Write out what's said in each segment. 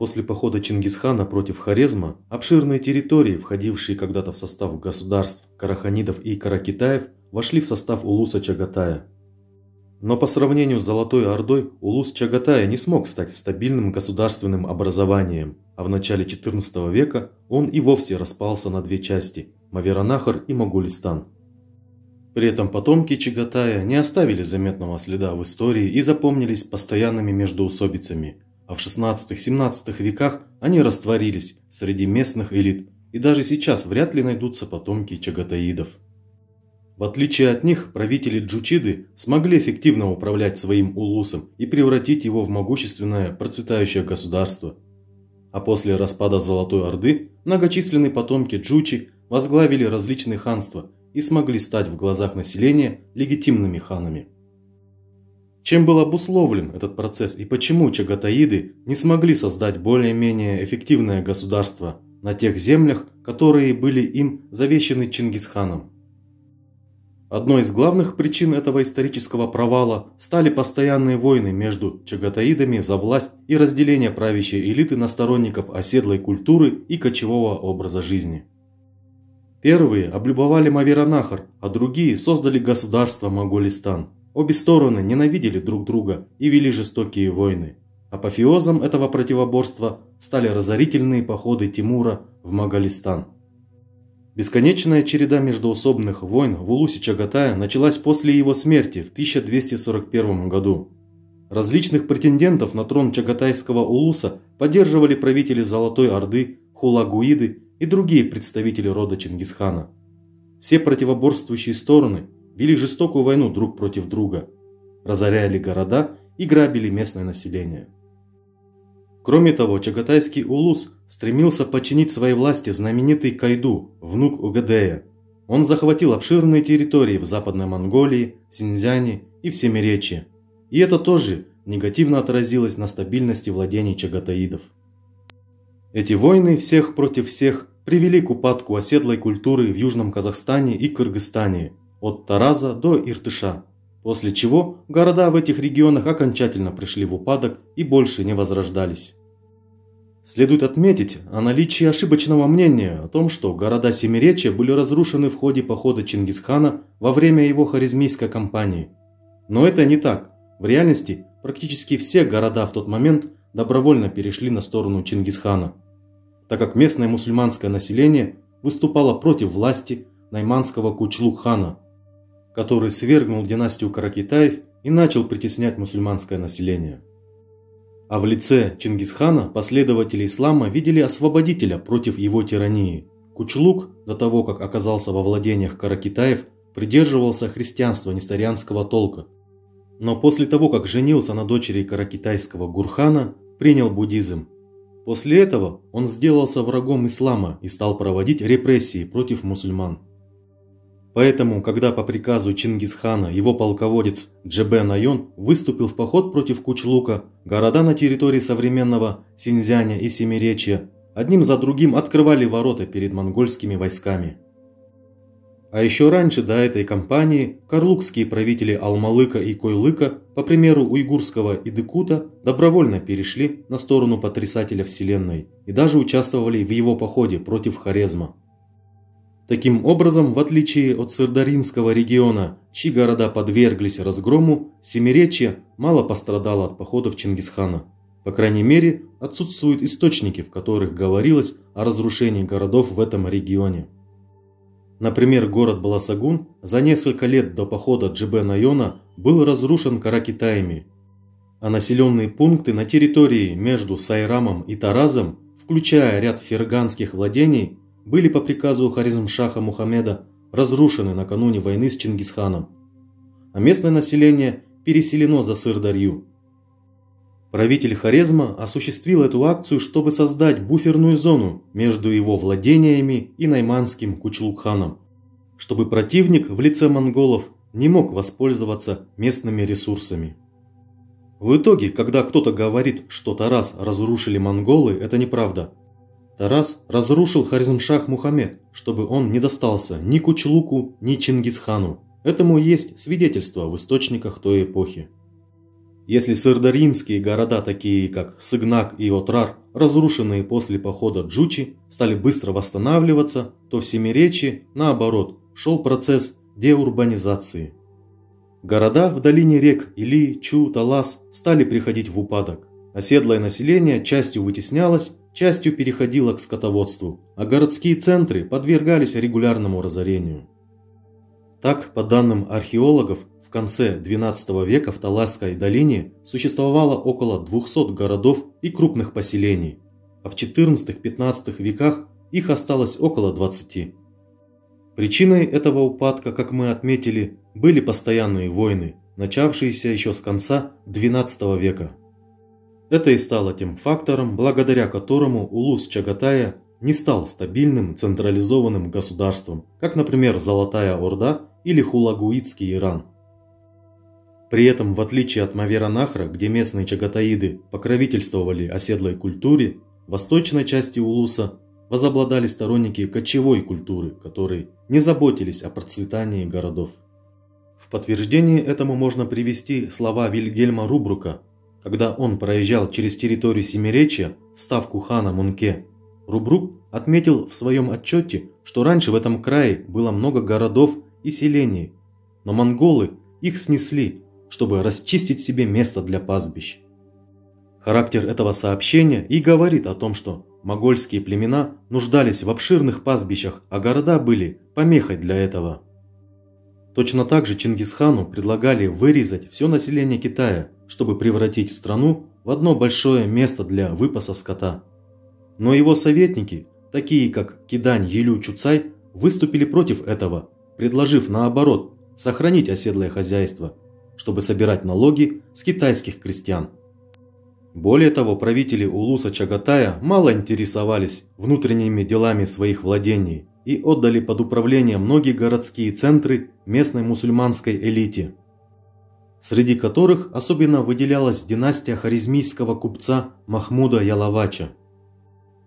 После похода Чингисхана против Хорезма обширные территории, входившие когда-то в состав государств караханидов и каракитаев, вошли в состав улуса Чагатая. Но по сравнению с Золотой Ордой, улус Чагатая не смог стать стабильным государственным образованием, а в начале XIV века он и вовсе распался на две части – Маверанахар и Могулистан. При этом потомки Чагатая не оставили заметного следа в истории и запомнились постоянными междоусобицами – а в XVI-XVII веках они растворились среди местных элит, и даже сейчас вряд ли найдутся потомки чагатаидов. В отличие от них, правители Джучиды смогли эффективно управлять своим улусом и превратить его в могущественное процветающее государство. А после распада Золотой Орды многочисленные потомки Джучи возглавили различные ханства и смогли стать в глазах населения легитимными ханами. Чем был обусловлен этот процесс и почему чагатаиды не смогли создать более-менее эффективное государство на тех землях, которые были им завещены Чингисханом? Одной из главных причин этого исторического провала стали постоянные войны между чагатаидами за власть и разделение правящей элиты на сторонников оседлой культуры и кочевого образа жизни. Первые облюбовали Маверанахар, а другие создали государство Моголистан – Обе стороны ненавидели друг друга и вели жестокие войны. Апофеозом этого противоборства стали разорительные походы Тимура в Магалистан. Бесконечная череда междоусобных войн в Улусе-Чагатая началась после его смерти в 1241 году. Различных претендентов на трон Чагатайского Улуса поддерживали правители Золотой Орды, Хулагуиды и другие представители рода Чингисхана. Все противоборствующие стороны вели жестокую войну друг против друга, разоряли города и грабили местное население. Кроме того, Чагатайский улус стремился подчинить своей власти знаменитый Кайду, внук Угадея. Он захватил обширные территории в Западной Монголии, Синьцзяне и в Семиречье. И это тоже негативно отразилось на стабильности владений чагатаидов. Эти войны всех против всех привели к упадку оседлой культуры в Южном Казахстане и Кыргызстане от Тараза до Иртыша, после чего города в этих регионах окончательно пришли в упадок и больше не возрождались. Следует отметить о наличии ошибочного мнения о том, что города Семиречья были разрушены в ходе похода Чингисхана во время его харизмийской кампании. Но это не так. В реальности практически все города в тот момент добровольно перешли на сторону Чингисхана, так как местное мусульманское население выступало против власти найманского Кучлук-хана – который свергнул династию Каракитаев и начал притеснять мусульманское население. А в лице Чингисхана последователи ислама видели освободителя против его тирании. Кучлук, до того как оказался во владениях Каракитаев, придерживался христианства нестарианского толка. Но после того, как женился на дочери каракитайского Гурхана, принял буддизм. После этого он сделался врагом ислама и стал проводить репрессии против мусульман. Поэтому, когда по приказу Чингисхана его полководец Джебен Айон выступил в поход против Кучлука, города на территории современного Синьцзяня и Семиречья одним за другим открывали ворота перед монгольскими войсками. А еще раньше до этой кампании карлукские правители Алмалыка и Койлыка, по примеру уйгурского Идыкута, добровольно перешли на сторону потрясателя вселенной и даже участвовали в его походе против Хорезма. Таким образом, в отличие от Сырдаринского региона, чьи города подверглись разгрому, Семиречье мало пострадало от походов Чингисхана. По крайней мере, отсутствуют источники, в которых говорилось о разрушении городов в этом регионе. Например, город Баласагун за несколько лет до похода Джибе-Найона был разрушен каракитаями, а населенные пункты на территории между Сайрамом и Таразом, включая ряд ферганских владений, были по приказу Харизмшаха Мухаммеда разрушены накануне войны с Чингисханом, а местное население переселено за Сырдарью. Правитель Хорезма осуществил эту акцию, чтобы создать буферную зону между его владениями и найманским Кучлукханом, чтобы противник в лице монголов не мог воспользоваться местными ресурсами. В итоге, когда кто-то говорит, что Тарас разрушили монголы, это неправда – Тарас разрушил Харизмшах Мухаммед, чтобы он не достался ни Кучлуку, ни Чингисхану. Этому есть свидетельство в источниках той эпохи. Если сырдаринские города, такие как Сыгнак и Отрар, разрушенные после похода Джучи, стали быстро восстанавливаться, то в Семиречи, наоборот, шел процесс деурбанизации. Города в долине рек Или, Чу, Талас стали приходить в упадок. Оседлое население частью вытеснялось, частью переходила к скотоводству, а городские центры подвергались регулярному разорению. Так, по данным археологов, в конце XII века в Таласской долине существовало около 200 городов и крупных поселений, а в XIV-XV веках их осталось около 20. Причиной этого упадка, как мы отметили, были постоянные войны, начавшиеся еще с конца XII века. Это и стало тем фактором, благодаря которому Улус Чагатая не стал стабильным централизованным государством, как, например, Золотая Орда или Хулагуитский Иран. При этом, в отличие от Маверанахра, где местные чагатаиды покровительствовали оседлой культуре, в восточной части Улуса возобладали сторонники кочевой культуры, которые не заботились о процветании городов. В подтверждение этому можно привести слова Вильгельма Рубрука, когда он проезжал через территорию Семиречья, ставку хана Мунке, Рубрук отметил в своем отчете, что раньше в этом крае было много городов и селений, но монголы их снесли, чтобы расчистить себе место для пастбищ. Характер этого сообщения и говорит о том, что могольские племена нуждались в обширных пастбищах, а города были помехой для этого. Точно так же Чингисхану предлагали вырезать все население Китая – чтобы превратить страну в одно большое место для выпаса скота. Но его советники, такие как Кидань Елю Чуцай, выступили против этого, предложив наоборот сохранить оседлое хозяйство, чтобы собирать налоги с китайских крестьян. Более того, правители Улуса Чагатая мало интересовались внутренними делами своих владений и отдали под управление многие городские центры местной мусульманской элите – среди которых особенно выделялась династия харизмийского купца Махмуда Ялавача.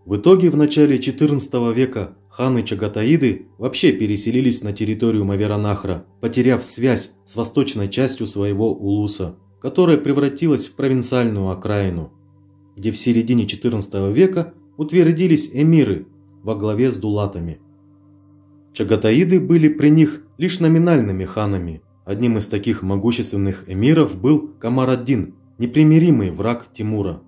В итоге в начале XIV века ханы Чагатаиды вообще переселились на территорию Маверанахра, потеряв связь с восточной частью своего улуса, которая превратилась в провинциальную окраину, где в середине XIV века утвердились эмиры во главе с дулатами. Чагатаиды были при них лишь номинальными ханами – Одним из таких могущественных эмиров был Камар-ад-Дин, непримиримый враг Тимура.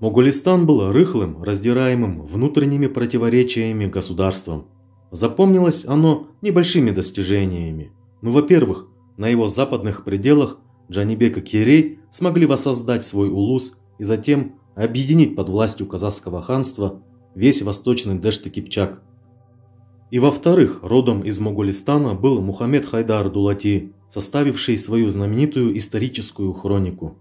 Могулистан был рыхлым, раздираемым внутренними противоречиями государством. Запомнилось оно небольшими достижениями. Ну, во-первых, на его западных пределах Джанибек и Кирей смогли воссоздать свой улус и затем объединить под властью казахского ханства весь восточный Дэшт-Кипчак – и во-вторых, родом из Моголистана был Мухаммед Хайдар Дулати, составивший свою знаменитую историческую хронику.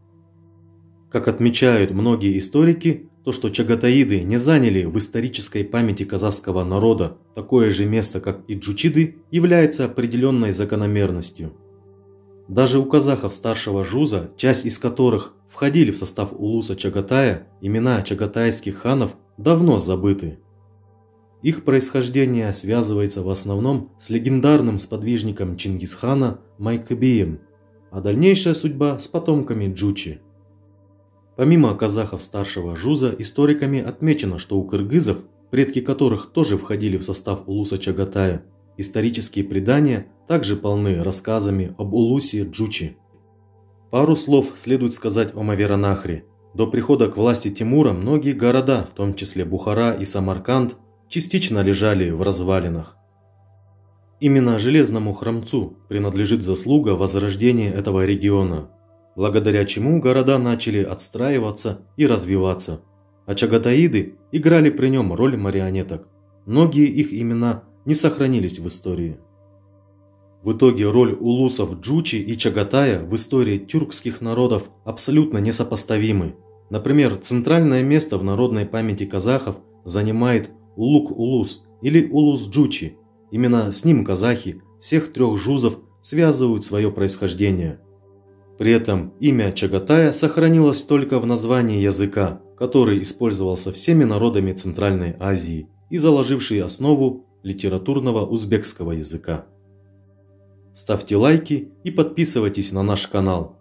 Как отмечают многие историки, то, что чагатаиды не заняли в исторической памяти казахского народа такое же место, как и джучиды, является определенной закономерностью. Даже у казахов старшего жуза, часть из которых входили в состав улуса Чагатая, имена чагатайских ханов давно забыты. Их происхождение связывается в основном с легендарным сподвижником Чингисхана Майкбием, а дальнейшая судьба с потомками Джучи. Помимо казахов старшего Жуза, историками отмечено, что у кыргызов, предки которых тоже входили в состав Улуса Чагатая, исторические предания также полны рассказами об Улусе Джучи. Пару слов следует сказать о Маверанахре. До прихода к власти Тимура многие города, в том числе Бухара и Самарканд, частично лежали в развалинах. Именно Железному Храмцу принадлежит заслуга возрождения этого региона, благодаря чему города начали отстраиваться и развиваться. А чагатаиды играли при нем роль марионеток. Многие их имена не сохранились в истории. В итоге роль улусов Джучи и Чагатая в истории тюркских народов абсолютно несопоставимы. Например, центральное место в народной памяти казахов занимает Лук-Улус или Улус-Джучи. Именно с ним казахи всех трех жузов связывают свое происхождение. При этом имя Чагатая сохранилось только в названии языка, который использовался всеми народами Центральной Азии и заложивший основу литературного узбекского языка. Ставьте лайки и подписывайтесь на наш канал –